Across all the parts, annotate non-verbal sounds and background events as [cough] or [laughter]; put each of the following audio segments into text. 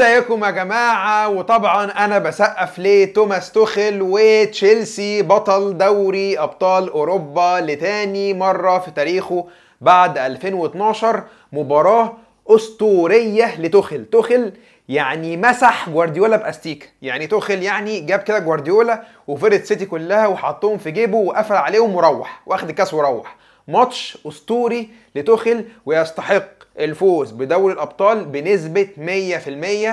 ازيكم يا جماعه وطبعا انا بسقف ليه توماس توخل وتشيلسي بطل دوري ابطال اوروبا لتاني مره في تاريخه بعد 2012 مباراه اسطوريه لتوخل توخل يعني مسح جوارديولا باستيك يعني توخل يعني جاب كده جوارديولا وفرقه سيتي كلها وحطهم في جيبه وقفل عليهم وروح واخد الكاس وروح ماتش اسطوري لتوخل ويستحق الفوز بدوري الابطال بنسبه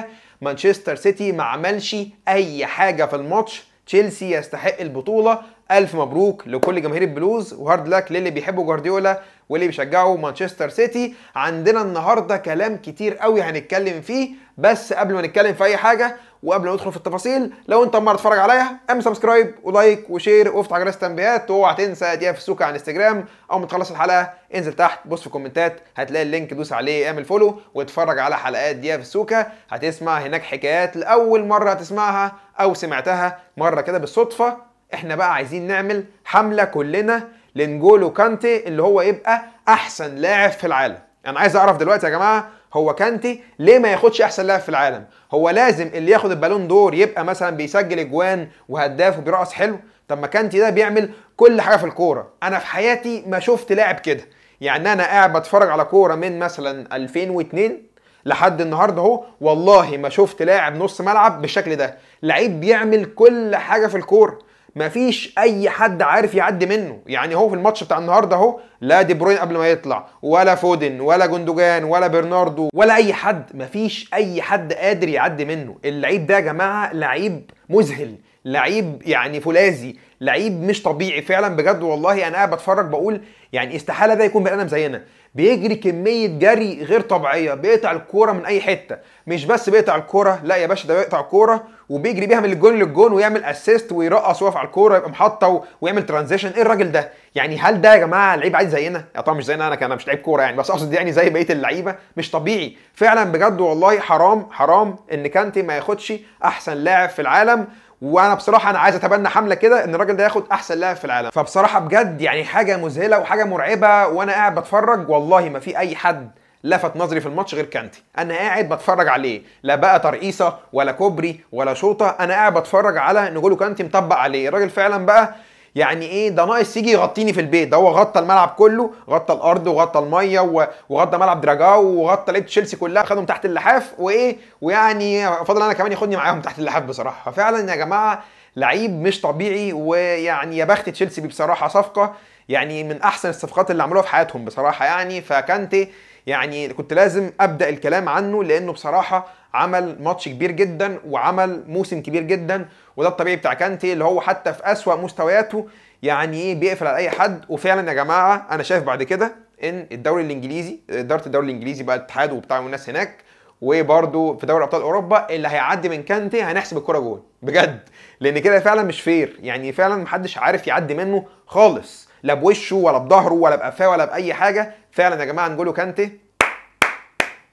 100% مانشستر سيتي ما عملش اي حاجه في الماتش تشيلسي يستحق البطوله الف مبروك لكل جماهير البلوز وهارد لاك للي بيحبوا جوارديولا واللي بيشجعوا مانشستر سيتي عندنا النهارده كلام كتير قوي هنتكلم فيه بس قبل ما نتكلم في اي حاجه وقبل ما ندخل في التفاصيل لو انت اول تتفرج عليا اعمل سبسكرايب ولايك وشير وافتح جرس التنبيهات واوعى تنسى دي في السوق على انستجرام او ما تخلص الحلقه انزل تحت بص في الكومنتات هتلاقي اللينك دوس عليه اعمل فولو واتفرج على حلقات دي في السوكه هتسمع هناك حكايات لاول مره هتسمعها او سمعتها مره كده بالصدفه احنا بقى عايزين نعمل حمله كلنا لنجولو كانتي اللي هو يبقى احسن لاعب في العالم انا عايز اعرف دلوقتي يا جماعه هو كانتي ليه ما ياخدش احسن لاعب في العالم هو لازم اللي ياخد البالون دور يبقى مثلا بيسجل اجوان وهداف وبيرقص حلو طب ما كانتي ده بيعمل كل حاجه في الكوره انا في حياتي ما شفت لاعب كده يعني انا قاعد بتفرج على كوره من مثلا 2002 لحد النهارده اهو والله ما شفت لاعب نص ملعب بالشكل ده لعيب بيعمل كل حاجه في الكوره مفيش اي حد عارف يعدي منه يعني هو في الماتش بتاع النهارده اهو لا دي بروين قبل ما يطلع ولا فودن ولا جندوجان ولا برناردو ولا اي حد مفيش اي حد قادر يعدي منه اللعيب ده يا جماعه لعيب مذهل لعيب يعني فولاذي لعيب مش طبيعي فعلا بجد والله انا قاعد بتفرج بقول يعني استحاله ده يكون بني ادم زينا بيجري كميه جري غير طبيعيه بيقطع الكوره من اي حته مش بس بيقطع الكوره لا يا باشا ده بيقطع الكوره وبيجري بيها من الجون للجون ويعمل اسيست ويرقص ويقف على الكوره يبقى محطه ويعمل ترانزيشن ايه الراجل ده يعني هل ده يا جماعه لعيب عادي زينا يا طبعا مش زينا انا كان مش لعيب كوره يعني بس اقصد يعني زي بقيه اللعيبه مش طبيعي فعلا بجد والله حرام حرام ان كانتي ما ياخدش احسن لاعب في العالم وانا بصراحه انا عايز اتبنى حمله كده ان الراجل ده ياخد احسن لاعب في العالم فبصراحه بجد يعني حاجه مذهله وحاجه مرعبه وانا قاعد بتفرج والله ما في اي حد لفت نظري في الماتش غير كانتي انا قاعد بتفرج عليه لا بقى ترقيصه ولا كوبري ولا شوطه انا قاعد بتفرج على نجولو كانتي مطبق عليه الراجل فعلا بقى يعني ايه ده ناقص يجي يغطيني في البيت ده هو غطى الملعب كله غطى الارض وغطى الميه وغطى ملعب دراجاو وغطى لعيبه تشيلسي كلها خدهم تحت اللحاف وايه ويعني فاضل انا كمان ياخدني معاهم تحت اللحاف بصراحه ففعلا يا جماعه لعيب مش طبيعي ويعني يا بخت تشيلسي بصراحه صفقه يعني من احسن الصفقات اللي عملوها في حياتهم بصراحه يعني فكانتي يعني كنت لازم ابدا الكلام عنه لانه بصراحه عمل ماتش كبير جدا وعمل موسم كبير جدا وده الطبيعي بتاع كانتي اللي هو حتى في اسوا مستوياته يعني ايه بيقفل على اي حد وفعلا يا جماعه انا شايف بعد كده ان الدوري الانجليزي اداره الدوري الانجليزي بقى الاتحاد وبتاع والناس هناك وبرده في دوري ابطال اوروبا اللي هيعدي من كانتي هنحسب الكره جول بجد لان كده فعلا مش فير يعني فعلا محدش عارف يعدي منه خالص لا بوشه ولا بظهره ولا بقفاه ولا باي حاجه فعلا يا جماعه نقوله كانتي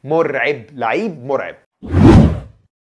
مرعب لعيب مرعب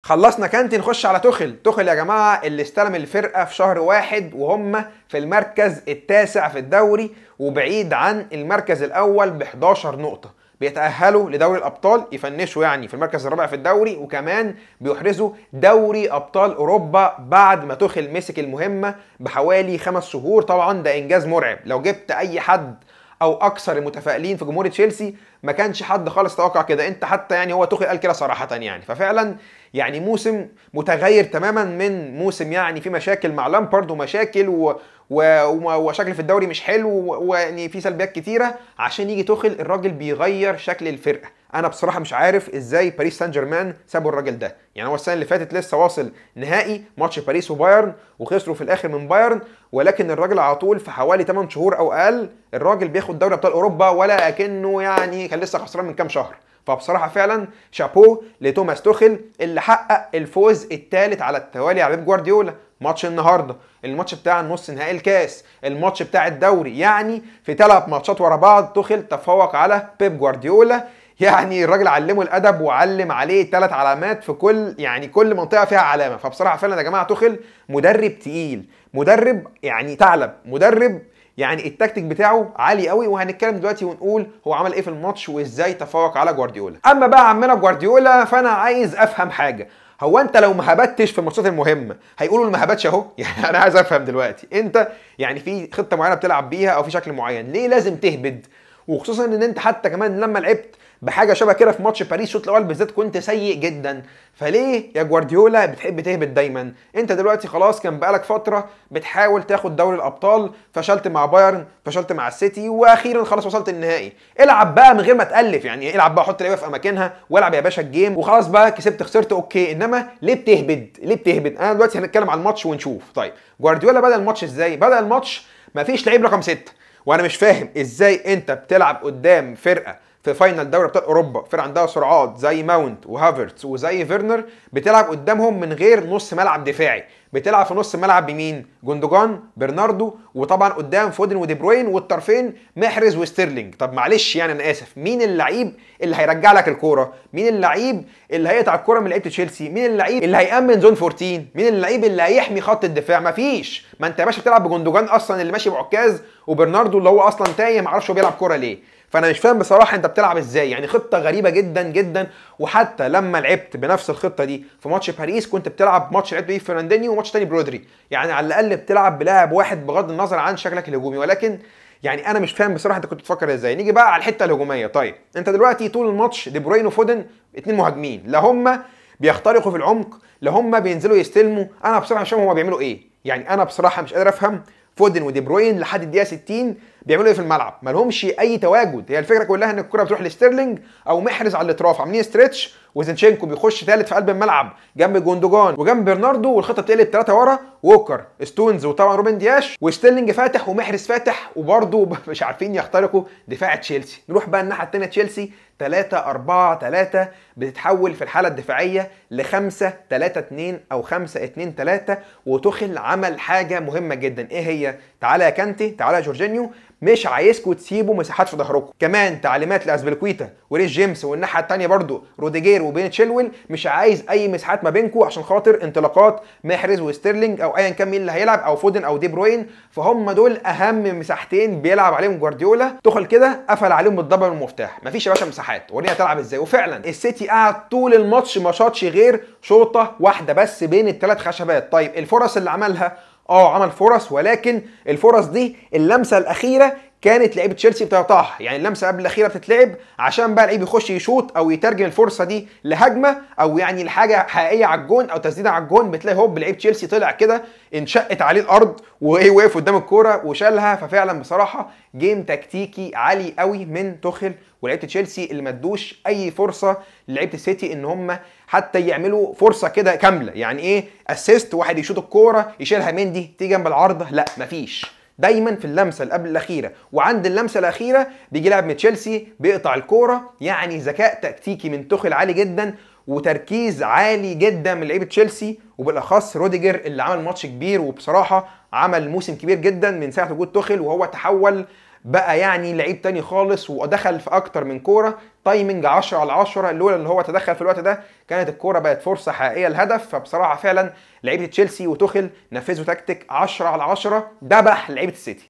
خلصنا كانتي نخش على تخل تخل يا جماعه اللي استلم الفرقه في شهر واحد وهم في المركز التاسع في الدوري وبعيد عن المركز الاول ب 11 نقطه بيتأهلوا لدوري الأبطال يفنشوا يعني في المركز الرابع في الدوري وكمان بيحرزوا دوري أبطال أوروبا بعد ما تخل مسك المهمة بحوالي خمس شهور طبعا ده إنجاز مرعب لو جبت أي حد او اكثر المتفائلين في جمهور تشيلسي ما كانش حد خالص توقع كده انت حتى يعني هو تخل قال كده صراحه يعني ففعلا يعني موسم متغير تماما من موسم يعني في مشاكل مع لامبارد ومشاكل و... وشكل في الدوري مش حلو ويعني في سلبيات كتيره عشان يجي توخل الراجل بيغير شكل الفرقه انا بصراحه مش عارف ازاي باريس سان جيرمان سابوا الراجل ده يعني هو السنه اللي فاتت لسه واصل نهائي ماتش باريس وبايرن وخسروا في الاخر من بايرن ولكن الراجل على طول في حوالي 8 شهور او اقل الراجل بياخد دوري ابطال اوروبا ولا كانه يعني كان لسه خسران من كام شهر فبصراحة فعلا شابوه لتوماس توخل اللي حقق الفوز الثالث على التوالي على بيب جوارديولا ماتش النهارده الماتش بتاع نص نهائي الكاس الماتش بتاع الدوري يعني في ثلاث ماتشات ورا بعض تخل تفوق على بيب جوارديولا يعني الراجل علمه الادب وعلم عليه ثلاث علامات في كل يعني كل منطقه فيها علامه فبصراحه فعلا يا جماعه تخل مدرب تقيل مدرب يعني ثعلب مدرب يعني التكتيك بتاعه عالي قوي وهنتكلم دلوقتي ونقول هو عمل ايه في الماتش وازاي تفوق على جوارديولا اما بقى عمنا جوارديولا فانا عايز افهم حاجه هو انت لو ما هبتش في الماتشات المهمه هيقولوا ما هبتش اهو [laughs] يعني انا عايز افهم دلوقتي انت يعني في خطه معينه بتلعب بيها او في شكل معين ليه لازم تهبد وخصوصا ان انت حتى كمان لما لعبت بحاجه شبه كده في ماتش باريس الشوط الاول بالذات كنت سيء جدا فليه يا جوارديولا بتحب تهبط دايما انت دلوقتي خلاص كان بقالك فتره بتحاول تاخد دوري الابطال فشلت مع بايرن فشلت مع السيتي واخيرا خلاص وصلت النهائي العب بقى من غير ما تالف يعني العب بقى حط اللعيبه في اماكنها والعب يا باشا الجيم وخلاص بقى كسبت خسرت اوكي انما ليه بتهبد ليه بتهبد انا دلوقتي هنتكلم على الماتش ونشوف طيب جوارديولا بدا الماتش ازاي بدا الماتش مفيش لعيب رقم 6 وانا مش فاهم ازاي انت بتلعب قدام فرقه في فاينل دوري ابطال اوروبا فرق عندها سرعات زي ماونت وهافرتس وزي فيرنر بتلعب قدامهم من غير نص ملعب دفاعي بتلعب في نص ملعب بمين جوندوجان برناردو وطبعا قدام فودن ودي بروين والطرفين محرز وستيرلينج طب معلش يعني انا اسف مين اللعيب اللي هيرجع لك الكوره مين اللعيب اللي هيقطع الكوره من لعيبه تشيلسي مين اللعيب اللي هيامن زون 14 مين اللعيب اللي هيحمي خط الدفاع مفيش ما انت يا باشا بتلعب بجوندوجان اصلا اللي ماشي بعكاز وبرناردو اللي هو اصلا تايه معرفش هو بيلعب كوره ليه فانا مش فاهم بصراحه انت بتلعب ازاي يعني خطه غريبه جدا جدا وحتى لما لعبت بنفس الخطه دي في ماتش باريس كنت بتلعب ماتش لعبت بيه فرناندينيو وماتش تاني برودري يعني على الاقل بتلعب بلاعب واحد بغض النظر عن شكلك الهجومي ولكن يعني انا مش فاهم بصراحه انت كنت بتفكر ازاي نيجي بقى على الحته الهجوميه طيب انت دلوقتي طول الماتش دي بروين وفودن اتنين مهاجمين لا هم بيخترقوا في العمق لا هم بينزلوا يستلموا انا بصراحه مش فاهم هم بيعملوا ايه يعني انا بصراحه مش قادر افهم فودن ودي بروين لحد الدقيقه 60 بيعملوا ايه في الملعب ما لهمش اي تواجد هي الفكره كلها ان الكره بتروح لستيرلينج او محرز على الاطراف عاملين ستريتش وزنشينكو بيخش ثالث في قلب الملعب جنب جوندوجان وجنب برناردو والخطه بتقلب ثلاثه ورا ووكر ستونز وطبعا روبن دياش وستيرلينج فاتح ومحرز فاتح وبرده [laughs] مش عارفين يخترقوا دفاع تشيلسي نروح بقى الناحيه الثانيه تشيلسي 3 4 3 بتتحول في الحاله الدفاعيه ل 5 3 2 او 5 2 3 وتخل عمل حاجه مهمه جدا ايه هي تعالى يا كانتي تعالى يا جورجينيو مش عايزكم تسيبوا مساحات في ظهركم كمان تعليمات لاسبلكويتا وريس جيمس والناحيه الثانيه برضو روديجير وبين تشيلويل مش عايز اي مساحات ما بينكم عشان خاطر انطلاقات محرز وستيرلينج او ايا كان مين اللي هيلعب او فودن او دي بروين فهم دول اهم مساحتين بيلعب عليهم جوارديولا تخل كده قفل عليهم بالضبع والمفتاح مفيش يا باشا مساحات ورينا تلعب ازاي وفعلا السيتي قعد طول الماتش ما شاطش غير شوطه واحده بس بين الثلاث خشبات طيب الفرص اللي عملها اه عمل فرص ولكن الفرص دي اللمسه الاخيره كانت لعيبه تشيلسي بتقطعها يعني اللمسه قبل الاخيره بتتلعب عشان بقى لعيب يخش يشوط او يترجم الفرصه دي لهجمه او يعني لحاجه حقيقيه على الجون او تسديده على الجون بتلاقي هوب لعيب تشيلسي طلع كده انشقت عليه الارض وايه وقف قدام الكوره وشالها ففعلا بصراحه جيم تكتيكي عالي قوي من تخل ولعيبه تشيلسي اللي ما ادوش اي فرصه لعيبه السيتي ان هم حتى يعملوا فرصه كده كامله يعني ايه اسيست واحد يشوط الكوره يشيلها مندي تيجي جنب العارضه لا مفيش دايما في اللمسه اللي قبل الاخيره وعند اللمسه الاخيره بيجي لاعب من تشيلسي بيقطع الكوره يعني ذكاء تكتيكي من تخل عالي جدا وتركيز عالي جدا من لعيبه تشيلسي وبالاخص روديجر اللي عمل ماتش كبير وبصراحه عمل موسم كبير جدا من ساعه وجود تخل وهو تحول بقى يعني لعيب تاني خالص ودخل في اكتر من كوره تايمنج 10 على 10 لولا ان هو تدخل في الوقت ده كانت الكوره بقت فرصه حقيقيه الهدف فبصراحه فعلا لعيبه تشيلسي وتخل نفذوا تكتيك 10 على 10 دبح لعيبه السيتي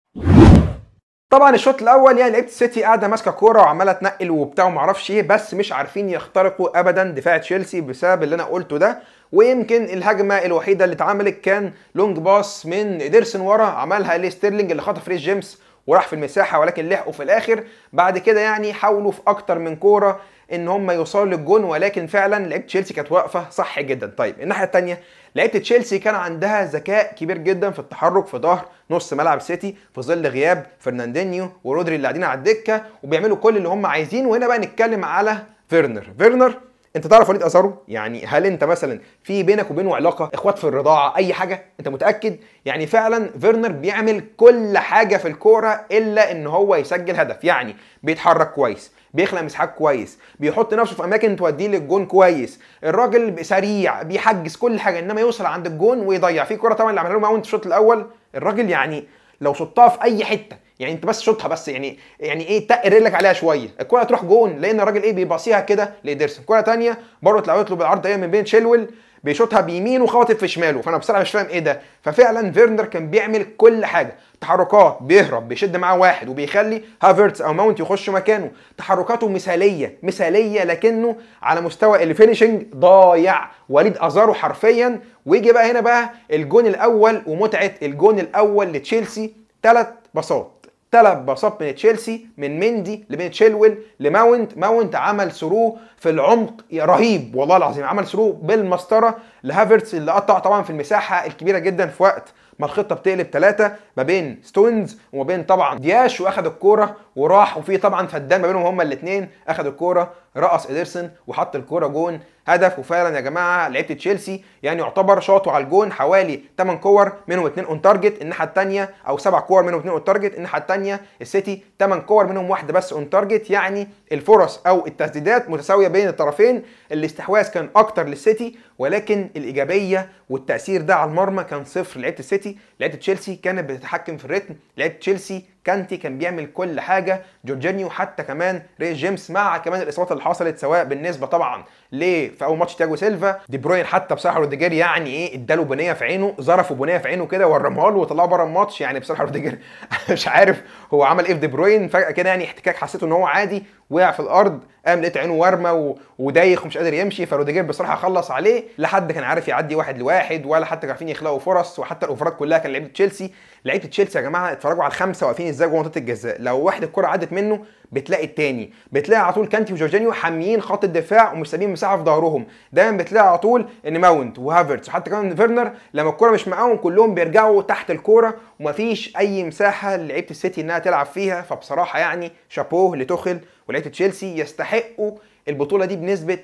طبعا الشوط الاول يعني لعيبه السيتي قاعده ماسكه كوره وعماله تنقل وبتاع وما اعرفش ايه بس مش عارفين يخترقوا ابدا دفاع تشيلسي بسبب اللي انا قلته ده ويمكن الهجمه الوحيده اللي اتعملت كان لونج باس من ايدرسون ورا عملها لستيرلينج اللي خطف ريس جيمس وراح في المساحه ولكن لحقوا في الاخر بعد كده يعني حاولوا في اكتر من كوره ان هم يوصلوا للجون ولكن فعلا لعيبه تشيلسي كانت واقفه صح جدا طيب الناحيه الثانيه لعيبه تشيلسي كان عندها ذكاء كبير جدا في التحرك في ظهر نص ملعب سيتي في ظل غياب فرناندينيو ورودري اللي قاعدين على الدكه وبيعملوا كل اللي هم عايزينه وهنا بقى نتكلم على فيرنر فيرنر انت تعرف وليد اثاره يعني هل انت مثلا في بينك وبينه علاقه اخوات في الرضاعه اي حاجه انت متاكد يعني فعلا فيرنر بيعمل كل حاجه في الكوره الا ان هو يسجل هدف يعني بيتحرك كويس بيخلق مساحات كويس بيحط نفسه في اماكن توديه للجون كويس الراجل سريع بيحجز كل حاجه انما يوصل عند الجون ويضيع في كوره طبعا اللي عملها له ماونت الشوط الاول الراجل يعني لو شطها في اي حته يعني انت بس شوطها بس يعني يعني ايه تق رجلك عليها شويه الكوره تروح جون لان الراجل ايه بيباصيها كده لديرسون كوره ثانيه بره اتلعبت له بالعرض ايه من بين شيلول بيشوطها بيمينه وخبطت في شماله فانا بصراحه مش فاهم ايه ده ففعلا فيرنر كان بيعمل كل حاجه تحركات بيهرب بيشد معاه واحد وبيخلي هافرتس او ماونت يخش مكانه تحركاته مثاليه مثاليه لكنه على مستوى الفينشنج ضايع وليد ازارو حرفيا ويجي بقى هنا بقى الجون الاول ومتعه الجون الاول لتشيلسي ثلاث باصات ثلاث باصات من تشيلسي من مندي لبين تشيلويل لماونت ماونت عمل ثرو في العمق رهيب والله العظيم عمل ثرو بالمسطره لهافرتس اللي قطع طبعا في المساحه الكبيره جدا في وقت ما الخطه بتقلب ثلاثه ما بين ستونز وما بين طبعا دياش واخد الكوره وراح وفي طبعا فدان ما بينهم هما الاثنين اخد الكوره رقص ادرسن وحط الكوره جون هدف وفعلا يا جماعه لعيبه تشيلسي يعني يعتبر شاطوا على الجون حوالي 8 كور منهم 2 اون تارجت الناحيه الثانيه او 7 كور منهم 2 اون تارجت الناحيه الثانيه السيتي 8 كور منهم واحده بس اون تارجت يعني الفرص او التسديدات متساويه بين الطرفين الاستحواذ كان اكتر للسيتي ولكن الايجابيه والتاثير ده على المرمى كان صفر لعيبه السيتي لعيبه تشيلسي كانت بتتحكم في الريتم لعيبه تشيلسي كانتي كان بيعمل كل حاجه جورجينيو حتى كمان ري جيمس مع كمان الاصابات اللي حصلت سواء بالنسبه طبعا ليه في اول ماتش تياجو سيلفا دي بروين حتى بصراحه روديجير يعني ايه اداله بنيه في عينه ظرفه بنيه في عينه كده ورمها له وطلعه بره الماتش يعني بصراحه روديجير [laughs] مش عارف هو عمل ايه في دي بروين فجاه كده يعني احتكاك حسيته ان هو عادي وقع في الارض قام لقيت عينه وارمه و... ودايخ ومش قادر يمشي فروديجير بصراحه خلص عليه لحد كان عارف يعدي واحد لواحد ولا حتى كانوا عارفين يخلقوا فرص وحتى الاوفرات كلها كان لعيبه تشيلسي لعيبه تشيلسي يا جماعه اتفرجوا على الخمسه واقفين ازاي جوه منطقه الجزاء لو واحد الكره عدت منه بتلاقي التاني بتلاقي على طول كانتي وجورجينيو حاميين خط الدفاع ومش سايبين مساحه في ظهرهم دايما بتلاقي على طول ان ماونت وهافرتس وحتى كمان فيرنر لما الكره مش معاهم كلهم بيرجعوا تحت الكوره ومفيش اي مساحه لعيبه السيتي انها تلعب فيها فبصراحه يعني شابوه لتوخل ولعيبه تشيلسي يستحقوا البطوله دي بنسبه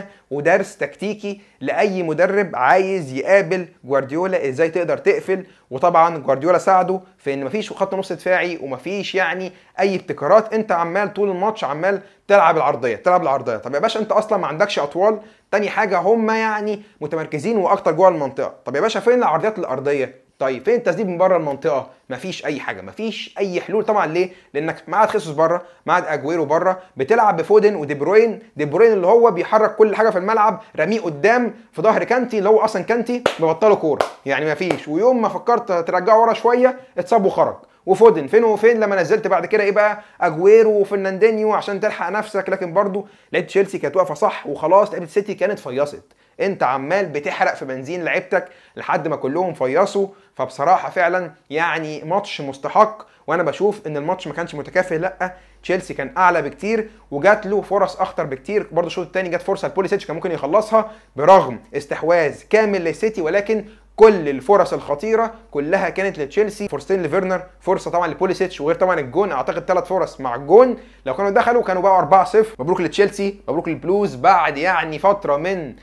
100% ودرس تكتيكي لاي مدرب عايز يقابل جوارديولا ازاي تقدر تقفل وطبعا جوارديولا ساعده في ان مفيش خط نص دفاعي ومفيش يعني اي ابتكارات انت عمال طول الماتش عمال تلعب العرضيه تلعب العرضيه طب يا باشا انت اصلا ما عندكش اطوال تاني حاجه هم يعني متمركزين واكتر جوه المنطقه طب يا باشا فين العرضيات الارضيه طيب فين التسديد من بره المنطقه مفيش اي حاجه مفيش اي حلول طبعا ليه لانك عاد خيسوس بره عاد اجويرو بره بتلعب بفودن ودي بروين دي بروين اللي هو بيحرك كل حاجه في الملعب رميه قدام في ظهر كانتي اللي هو اصلا كانتي مبطله كوره يعني مفيش ويوم ما فكرت ترجعه ورا شويه اتصاب وخرج وفودن فين وفين لما نزلت بعد كده ايه بقى اجويرو وفرناندينيو عشان تلحق نفسك لكن برضه لعيبه تشيلسي كانت واقفه صح وخلاص لعيبه السيتي كانت فيصت انت عمال بتحرق في بنزين لعيبتك لحد ما كلهم فيصوا فبصراحه فعلا يعني ماتش مستحق وانا بشوف ان الماتش ما كانش متكافئ لا تشيلسي كان اعلى بكتير وجات له فرص اخطر بكتير برضه الشوط الثاني جت فرصه لبوليسيتش كان ممكن يخلصها برغم استحواذ كامل للسيتي ولكن كل الفرص الخطيره كلها كانت لتشيلسي فرصتين لفيرنر فرصه طبعا لبوليسيتش وغير طبعا الجون اعتقد ثلاث فرص مع الجون لو كانوا دخلوا كانوا بقوا 4-0 مبروك لتشيلسي مبروك للبلوز بعد يعني فتره من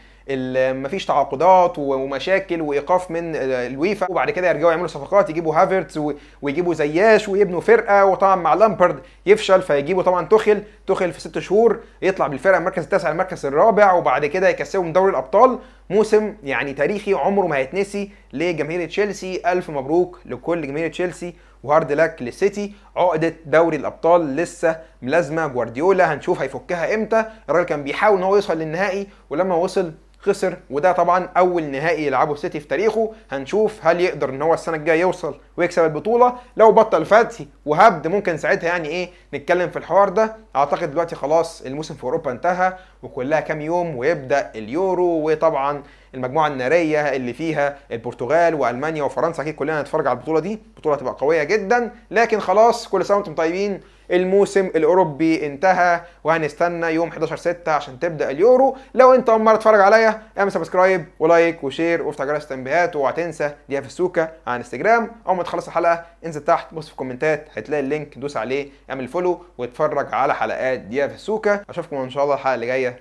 مفيش تعاقدات ومشاكل وايقاف من الويفا وبعد كده يرجعوا يعملوا صفقات يجيبوا هافرتس ويجيبوا زياش ويبنوا فرقه وطبعا مع لامبرد يفشل فيجيبوا طبعا تخل تخل في ست شهور يطلع بالفرقه المركز التاسع المركز الرابع وبعد كده يكسبهم دوري الابطال موسم يعني تاريخي عمره ما هيتنسي لجماهير تشيلسي الف مبروك لكل جماهير تشيلسي وهارد لك للسيتي عقده دوري الابطال لسه ملازمه جوارديولا هنشوف هيفكها امتى الراجل كان بيحاول ان هو يوصل للنهائي ولما وصل خسر وده طبعا اول نهائي يلعبه السيتي في تاريخه هنشوف هل يقدر ان هو السنه الجايه يوصل ويكسب البطوله لو بطل فاتي وهبد ممكن ساعتها يعني ايه نتكلم في الحوار ده اعتقد دلوقتي خلاص الموسم في اوروبا انتهى وكلها كام يوم ويبدا اليورو وطبعا المجموعه الناريه اللي فيها البرتغال والمانيا وفرنسا اكيد كلنا هنتفرج على البطوله دي البطوله هتبقى قويه جدا لكن خلاص كل سنه وانتم طيبين الموسم الاوروبي انتهى وهنستنى يوم 11 6 عشان تبدا اليورو لو انت اول مره تتفرج عليا اعمل سبسكرايب ولايك وشير وافتح جرس التنبيهات اوعى تنسى دي فسوكا على انستجرام اول ما تخلص الحلقه انزل تحت بص في الكومنتات هتلاقي اللينك دوس عليه اعمل فولو واتفرج على حلقات دي السوكة اشوفكم ان شاء الله الحلقه اللي جايه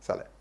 سلام